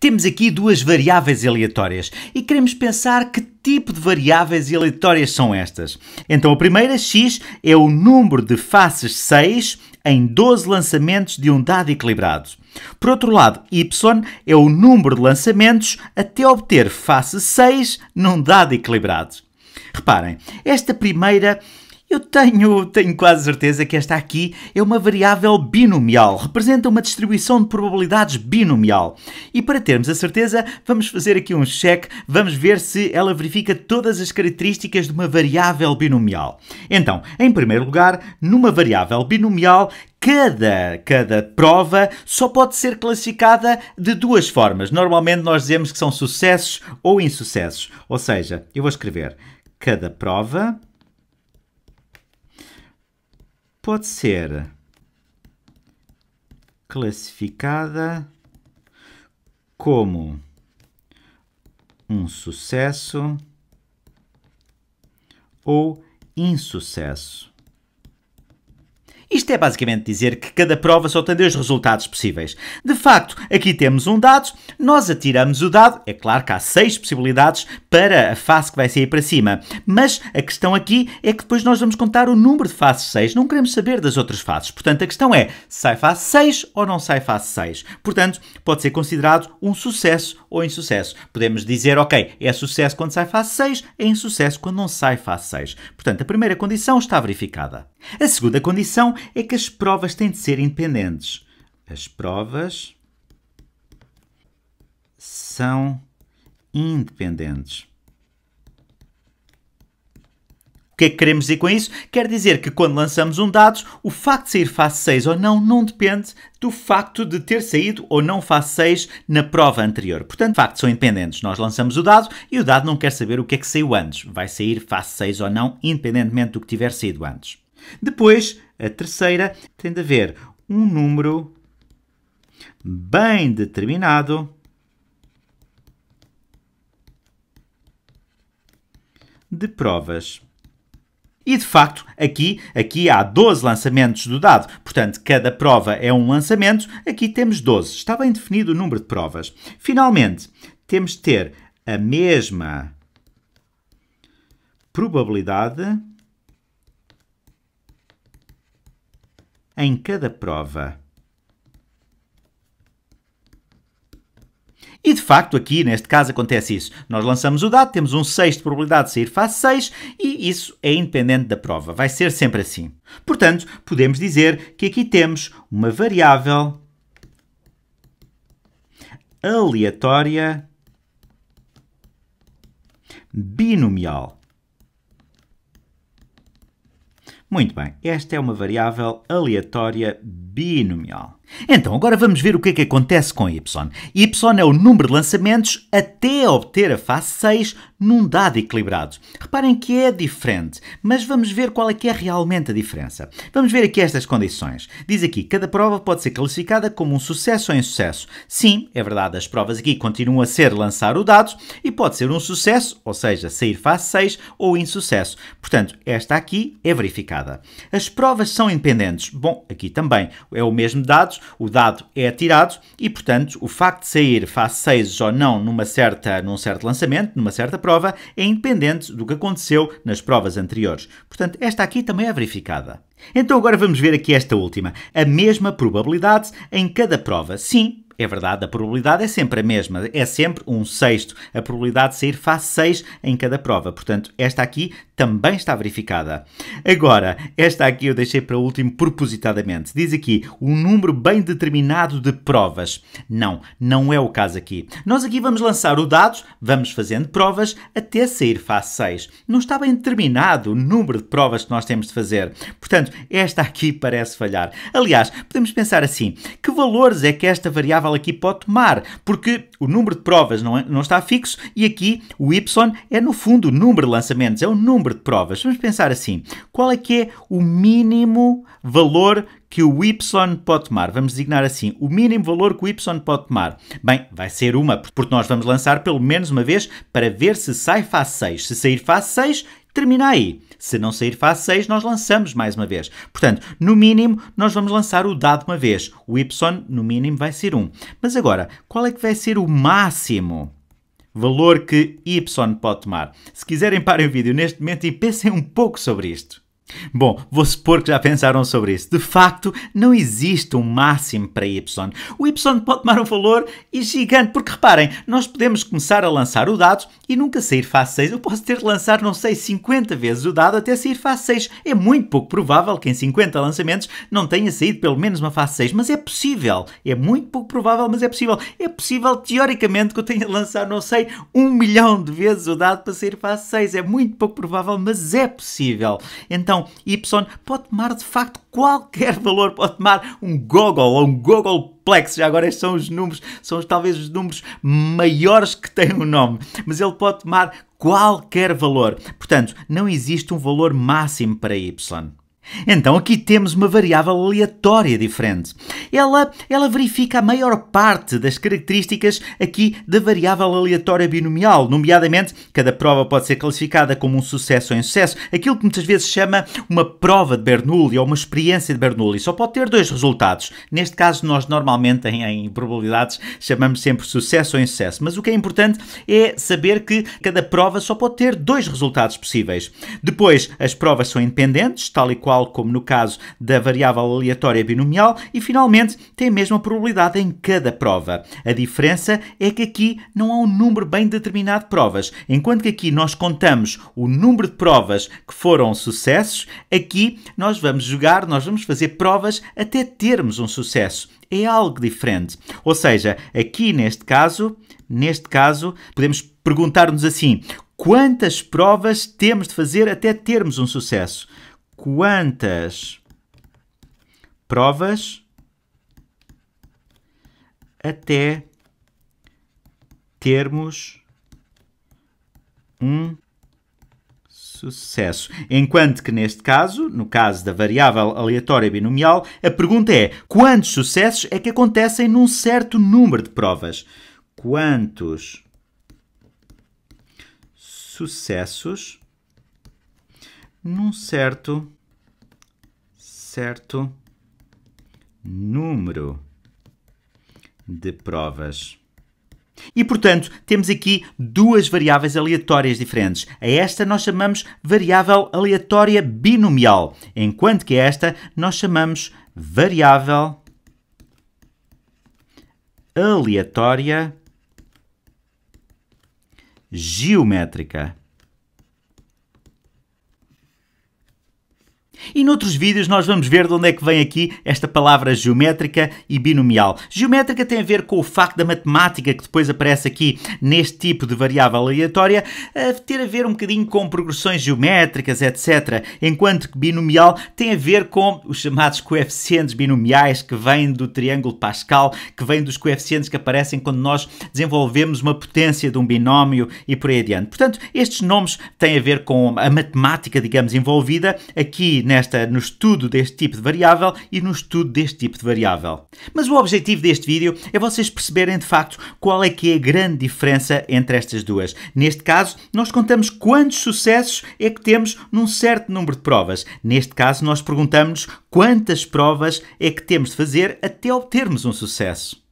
Temos aqui duas variáveis aleatórias e queremos pensar que tipo de variáveis aleatórias são estas. Então a primeira, x, é o número de faces 6 em 12 lançamentos de um dado equilibrado. Por outro lado, y é o número de lançamentos até obter face 6 num dado equilibrado. Reparem, esta primeira eu tenho, tenho quase certeza que esta aqui é uma variável binomial, representa uma distribuição de probabilidades binomial. E para termos a certeza, vamos fazer aqui um check, vamos ver se ela verifica todas as características de uma variável binomial. Então, em primeiro lugar, numa variável binomial, cada, cada prova só pode ser classificada de duas formas. Normalmente nós dizemos que são sucessos ou insucessos. Ou seja, eu vou escrever cada prova pode ser classificada como um sucesso ou insucesso. Isto é basicamente dizer que cada prova só tem dois resultados possíveis. De facto, aqui temos um dado, nós atiramos o dado, é claro que há seis possibilidades para a face que vai sair para cima, mas a questão aqui é que depois nós vamos contar o número de faces 6, não queremos saber das outras faces. Portanto, a questão é, sai face 6 ou não sai face 6? Portanto, pode ser considerado um sucesso ou insucesso. Podemos dizer, ok, é sucesso quando sai face 6, é insucesso quando não sai face 6. Portanto, a primeira condição está verificada. A segunda condição é é que as provas têm de ser independentes. As provas são independentes. O que é que queremos dizer com isso? Quer dizer que quando lançamos um dado, o facto de sair face 6 ou não não depende do facto de ter saído ou não face 6 na prova anterior. Portanto, factos são independentes. Nós lançamos o dado e o dado não quer saber o que é que saiu antes. Vai sair face 6 ou não, independentemente do que tiver saído antes. Depois, a terceira tem de haver um número bem determinado de provas. E de facto, aqui, aqui há 12 lançamentos do dado, portanto, cada prova é um lançamento, aqui temos 12. Está bem definido o número de provas. Finalmente, temos de ter a mesma probabilidade em cada prova. E de facto, aqui neste caso acontece isso. Nós lançamos o dado, temos um 6 de probabilidade de sair face 6 e isso é independente da prova. Vai ser sempre assim. Portanto, podemos dizer que aqui temos uma variável aleatória binomial. Muito bem, esta é uma variável aleatória binomial. Então, agora vamos ver o que é que acontece com Y. Y é o número de lançamentos até obter a face 6 num dado equilibrado. Reparem que é diferente, mas vamos ver qual é que é realmente a diferença. Vamos ver aqui estas condições. Diz aqui, cada prova pode ser classificada como um sucesso ou insucesso. Sim, é verdade, as provas aqui continuam a ser lançar o dado e pode ser um sucesso, ou seja, sair face 6 ou insucesso. Portanto, esta aqui é verificada. As provas são independentes. Bom, aqui também é o mesmo dado, o dado é atirado e, portanto, o facto de sair face 6 ou não numa certa, num certo lançamento, numa certa prova, é independente do que aconteceu nas provas anteriores. Portanto, esta aqui também é verificada. Então agora vamos ver aqui esta última. A mesma probabilidade em cada prova. Sim, é verdade, a probabilidade é sempre a mesma, é sempre um sexto. A probabilidade de sair faz 6 em cada prova, portanto, esta aqui também está verificada. Agora, esta aqui eu deixei para o último propositadamente. Diz aqui um número bem determinado de provas. Não, não é o caso aqui. Nós aqui vamos lançar o dados, vamos fazendo provas até sair face 6. Não está bem determinado o número de provas que nós temos de fazer. Portanto, esta aqui parece falhar. Aliás, podemos pensar assim: que valores é que esta variável variável aqui pode tomar, porque o número de provas não, é, não está fixo e aqui o y é no fundo o número de lançamentos, é o número de provas. Vamos pensar assim, qual é que é o mínimo valor que o y pode tomar. Vamos designar assim o mínimo valor que o y pode tomar. Bem, vai ser uma, porque nós vamos lançar pelo menos uma vez para ver se sai face 6. Se sair face 6, termina aí. Se não sair face 6, nós lançamos mais uma vez. Portanto, no mínimo, nós vamos lançar o dado uma vez. O y, no mínimo, vai ser 1. Mas agora, qual é que vai ser o máximo? Valor que y pode tomar. Se quiserem, parem o vídeo neste momento e pensem um pouco sobre isto. Bom, vou supor que já pensaram sobre isso. De facto, não existe um máximo para Y. O Y pode tomar um valor gigante, porque reparem, nós podemos começar a lançar o dado e nunca sair face 6. Eu posso ter de lançar, não sei, 50 vezes o dado até sair face 6. É muito pouco provável que em 50 lançamentos não tenha saído pelo menos uma face 6, mas é possível. É muito pouco provável, mas é possível. É possível, teoricamente, que eu tenha de lançar, não sei, um milhão de vezes o dado para sair face 6. É muito pouco provável, mas é possível. Então, então, y pode tomar de facto qualquer valor, pode tomar um google ou um gogol Plex, já agora estes são os números, são talvez os números maiores que tem o nome, mas ele pode tomar qualquer valor. Portanto, não existe um valor máximo para y. Então aqui temos uma variável aleatória diferente. Ela, ela verifica a maior parte das características aqui da variável aleatória binomial, nomeadamente cada prova pode ser classificada como um sucesso ou insucesso, aquilo que muitas vezes chama uma prova de Bernoulli ou uma experiência de Bernoulli. Só pode ter dois resultados. Neste caso nós normalmente em, em probabilidades chamamos sempre sucesso ou insucesso, mas o que é importante é saber que cada prova só pode ter dois resultados possíveis. Depois as provas são independentes, tal e qual tal como no caso da variável aleatória binomial, e finalmente tem a mesma probabilidade em cada prova. A diferença é que aqui não há um número bem determinado de provas, enquanto que aqui nós contamos o número de provas que foram sucessos, aqui nós vamos jogar, nós vamos fazer provas até termos um sucesso. É algo diferente. Ou seja, aqui neste caso, neste caso, podemos perguntar-nos assim: quantas provas temos de fazer até termos um sucesso? quantas provas até termos um sucesso. Enquanto que neste caso, no caso da variável aleatória binomial, a pergunta é: quantos sucessos é que acontecem num certo número de provas? Quantos sucessos num certo certo número de provas. E, portanto, temos aqui duas variáveis aleatórias diferentes. A esta nós chamamos variável aleatória binomial, enquanto que a esta nós chamamos variável aleatória geométrica. E noutros vídeos nós vamos ver de onde é que vem aqui esta palavra geométrica e binomial. Geométrica tem a ver com o facto da matemática, que depois aparece aqui neste tipo de variável aleatória, a ter a ver um bocadinho com progressões geométricas, etc. Enquanto que binomial tem a ver com os chamados coeficientes binomiais que vêm do triângulo Pascal, que vêm dos coeficientes que aparecem quando nós desenvolvemos uma potência de um binómio e por aí adiante. Portanto, estes nomes têm a ver com a matemática, digamos, envolvida aqui nesta, no estudo deste tipo de variável e no estudo deste tipo de variável. Mas o objetivo deste vídeo é vocês perceberem de facto qual é que é a grande diferença entre estas duas. Neste caso, nós contamos quantos sucessos é que temos num certo número de provas. Neste caso, nós perguntamos quantas provas é que temos de fazer até obtermos um sucesso.